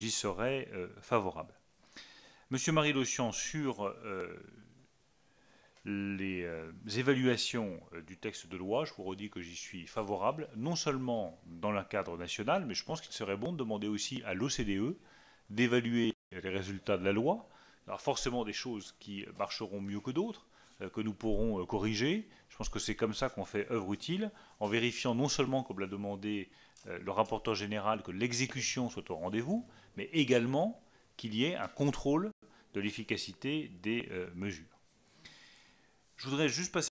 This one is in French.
j'y serais euh, favorable. Monsieur Marie lucien sur euh, les euh, évaluations du texte de loi, je vous redis que j'y suis favorable, non seulement dans le cadre national, mais je pense qu'il serait bon de demander aussi à l'OCDE d'évaluer les résultats de la loi. Alors forcément des choses qui marcheront mieux que d'autres, que nous pourrons corriger. Je pense que c'est comme ça qu'on fait œuvre utile, en vérifiant non seulement, comme l'a demandé euh, le rapporteur général, que l'exécution soit au rendez-vous, mais également qu'il y ait un contrôle de l'efficacité des euh, mesures. Je voudrais juste passer